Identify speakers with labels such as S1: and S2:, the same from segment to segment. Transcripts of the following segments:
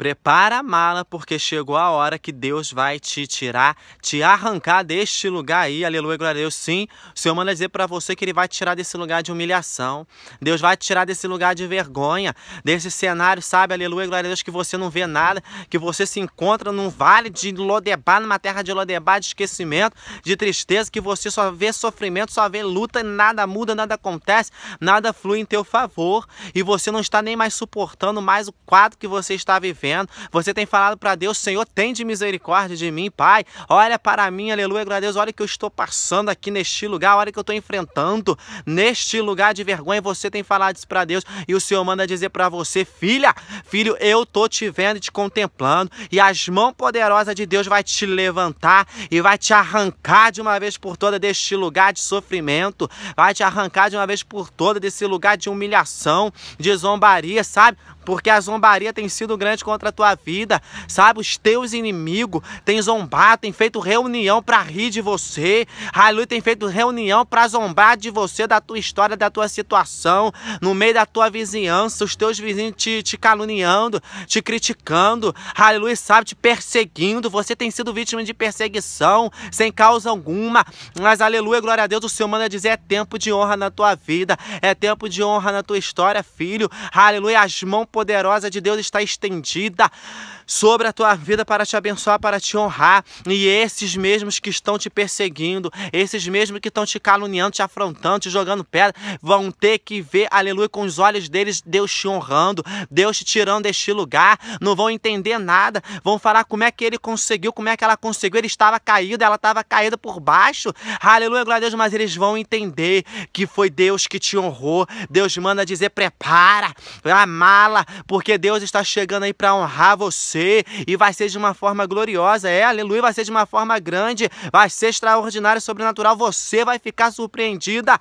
S1: Prepara a mala, porque chegou a hora que Deus vai te tirar, te arrancar deste lugar aí. Aleluia, glória a Deus. Sim, o Senhor manda dizer para você que Ele vai te tirar desse lugar de humilhação. Deus vai te tirar desse lugar de vergonha, desse cenário, sabe? Aleluia, glória a Deus, que você não vê nada, que você se encontra num vale de Lodebar, numa terra de Lodebar, de esquecimento, de tristeza, que você só vê sofrimento, só vê luta, nada muda, nada acontece, nada flui em teu favor. E você não está nem mais suportando mais o quadro que você está vivendo você tem falado para Deus, Senhor, tem de misericórdia de mim, Pai. Olha para mim, aleluia, glória a Deus. Olha que eu estou passando aqui neste lugar, olha que eu estou enfrentando neste lugar de vergonha. Você tem falado isso para Deus e o Senhor manda dizer para você, filha, filho, eu tô te vendo e te contemplando e as mãos poderosas de Deus vai te levantar e vai te arrancar de uma vez por toda deste lugar de sofrimento, vai te arrancar de uma vez por toda desse lugar de humilhação, de zombaria, sabe? porque a zombaria tem sido grande contra a tua vida, sabe? Os teus inimigos têm zombado, têm feito reunião para rir de você, Aleluia, tem feito reunião para zombar de você, da tua história, da tua situação, no meio da tua vizinhança, os teus vizinhos te, te caluniando, te criticando, Aleluia, sabe? Te perseguindo, você tem sido vítima de perseguição, sem causa alguma, mas aleluia, glória a Deus, o Senhor manda dizer, é tempo de honra na tua vida, é tempo de honra na tua história, filho, aleluia, as mãos poderosa de Deus está estendida sobre a tua vida para te abençoar, para te honrar. E esses mesmos que estão te perseguindo, esses mesmos que estão te caluniando, te afrontando, te jogando pedra, vão ter que ver, aleluia, com os olhos deles, Deus te honrando, Deus te tirando deste lugar. Não vão entender nada, vão falar como é que ele conseguiu, como é que ela conseguiu. Ele estava caído, ela estava caída por baixo. Aleluia, glória a Deus, mas eles vão entender que foi Deus que te honrou. Deus manda dizer: prepara a mala, porque Deus está chegando aí para honrar você e vai ser de uma forma gloriosa, é, aleluia, vai ser de uma forma grande, vai ser extraordinário, sobrenatural, você vai ficar surpreendida.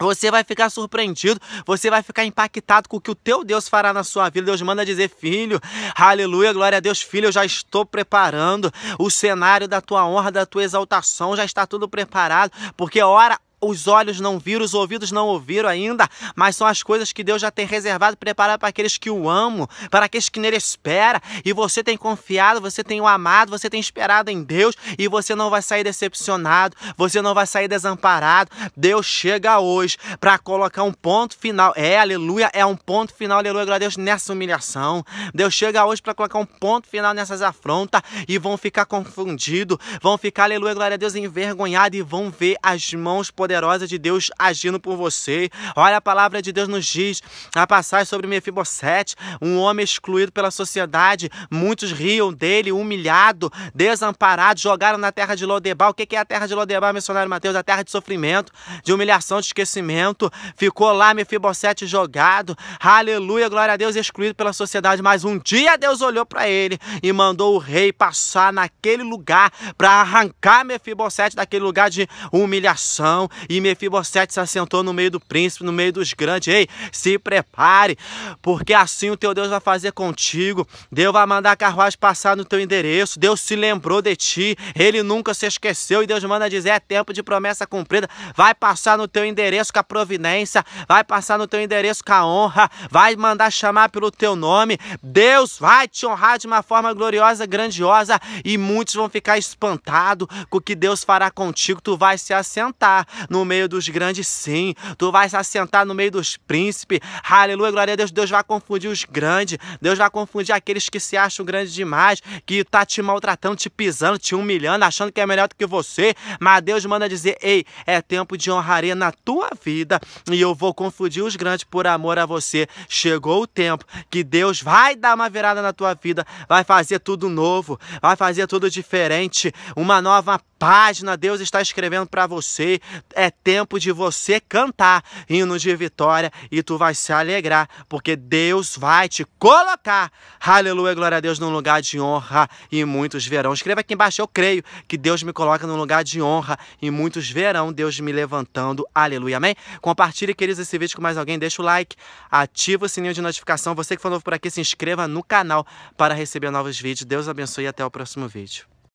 S1: Você vai ficar surpreendido, você vai ficar impactado com o que o teu Deus fará na sua vida. Deus manda dizer, filho, aleluia, glória a Deus, filho, eu já estou preparando o cenário da tua honra, da tua exaltação, já está tudo preparado, porque é hora os olhos não viram, os ouvidos não ouviram ainda, mas são as coisas que Deus já tem reservado e preparado para aqueles que o amam, para aqueles que nele espera. E você tem confiado, você tem o amado, você tem esperado em Deus e você não vai sair decepcionado, você não vai sair desamparado. Deus chega hoje para colocar um ponto final. É, aleluia, é um ponto final, aleluia, glória a Deus nessa humilhação. Deus chega hoje para colocar um ponto final nessas afrontas e vão ficar confundidos, vão ficar, aleluia, glória a Deus envergonhados e vão ver as mãos poderosas poderosa de Deus agindo por você. Olha, a palavra de Deus nos diz a passagem sobre Mefibosete, um homem excluído pela sociedade. Muitos riam dele, humilhado, desamparado, jogaram na terra de Lodebar. O que é a terra de Lodebar, missionário Mateus? A terra de sofrimento, de humilhação, de esquecimento. Ficou lá Mefibosete jogado. Aleluia, glória a Deus, excluído pela sociedade. Mas um dia Deus olhou para ele e mandou o rei passar naquele lugar para arrancar Mefibosete daquele lugar de humilhação, e Mefibosete se assentou no meio do príncipe, no meio dos grandes. Ei, se prepare, porque assim o teu Deus vai fazer contigo. Deus vai mandar a carruagem passar no teu endereço. Deus se lembrou de ti. Ele nunca se esqueceu. E Deus manda dizer: é tempo de promessa cumprida. Vai passar no teu endereço com a providência. Vai passar no teu endereço com a honra. Vai mandar chamar pelo teu nome. Deus vai te honrar de uma forma gloriosa, grandiosa. E muitos vão ficar espantados com o que Deus fará contigo. Tu vai se assentar no meio dos grandes, sim. Tu vais se assentar no meio dos príncipes. Aleluia, glória a Deus. Deus vai confundir os grandes. Deus vai confundir aqueles que se acham grandes demais, que tá te maltratando, te pisando, te humilhando, achando que é melhor do que você. Mas Deus manda dizer: ei, é tempo de honraria na tua vida e eu vou confundir os grandes por amor a você. Chegou o tempo que Deus vai dar uma virada na tua vida, vai fazer tudo novo, vai fazer tudo diferente, uma nova página Deus está escrevendo para você é tempo de você cantar hino de vitória e tu vai se alegrar, porque Deus vai te colocar, aleluia, glória a Deus, num lugar de honra e muitos verão. Escreva aqui embaixo, eu creio que Deus me coloca num lugar de honra e muitos verão Deus me levantando, aleluia, amém? Compartilhe, queridos, esse vídeo com mais alguém, deixa o like, ativa o sininho de notificação, você que for novo por aqui, se inscreva no canal para receber novos vídeos. Deus abençoe e até o próximo vídeo.